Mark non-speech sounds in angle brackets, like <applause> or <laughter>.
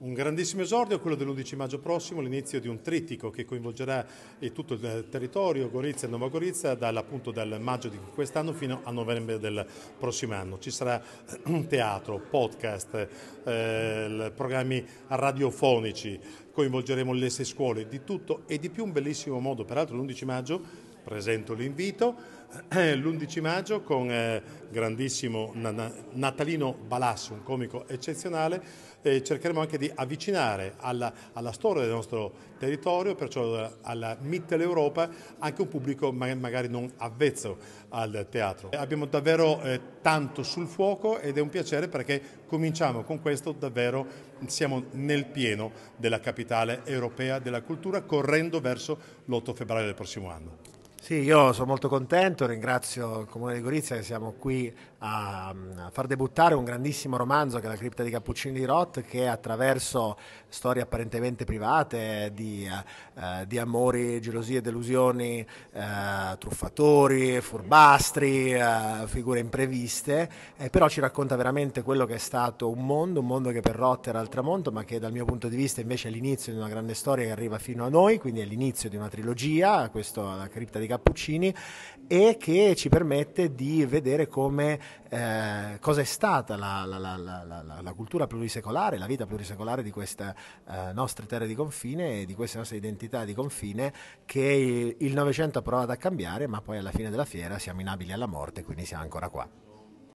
Un grandissimo esordio quello dell'11 maggio prossimo, l'inizio di un trittico che coinvolgerà eh, tutto il eh, territorio, Gorizia e Nova Gorizia, appunto, dal maggio di quest'anno fino a novembre del prossimo anno. Ci sarà eh, teatro, podcast, eh, programmi radiofonici, coinvolgeremo le sei scuole, di tutto e di più un bellissimo modo, peraltro l'11 maggio presento l'invito. L'11 <clears throat> maggio con eh, grandissimo Natalino Balassi, un comico eccezionale, cercheremo anche di avvicinare alla, alla storia del nostro territorio, perciò eh, alla Mitteleuropa, anche un pubblico magari non avvezzo al teatro. Abbiamo davvero eh, tanto sul fuoco ed è un piacere perché cominciamo con questo davvero, siamo nel pieno della capitale europea della cultura, correndo verso l'8 febbraio del prossimo anno. Sì, io sono molto contento, ringrazio il Comune di Gorizia che siamo qui a, far debuttare un grandissimo romanzo che è La cripta di Cappuccini di Roth che attraverso storie apparentemente private di, eh, di amori, gelosie, delusioni, eh, truffatori, furbastri, eh, figure impreviste, eh, però ci racconta veramente quello che è stato un mondo, un mondo che per Roth era il tramonto ma che dal mio punto di vista invece è l'inizio di una grande storia che arriva fino a noi, quindi è l'inizio di una trilogia, questo La cripta di dei Cappuccini e che ci permette di vedere come, eh, cosa è stata la, la, la, la, cultura plurisecolare, la vita plurisecolare di queste eh, nostre terre di confine e di queste nostre identità di confine che il Novecento ha provato a cambiare ma poi alla fine della fiera siamo inabili alla morte quindi siamo ancora qua.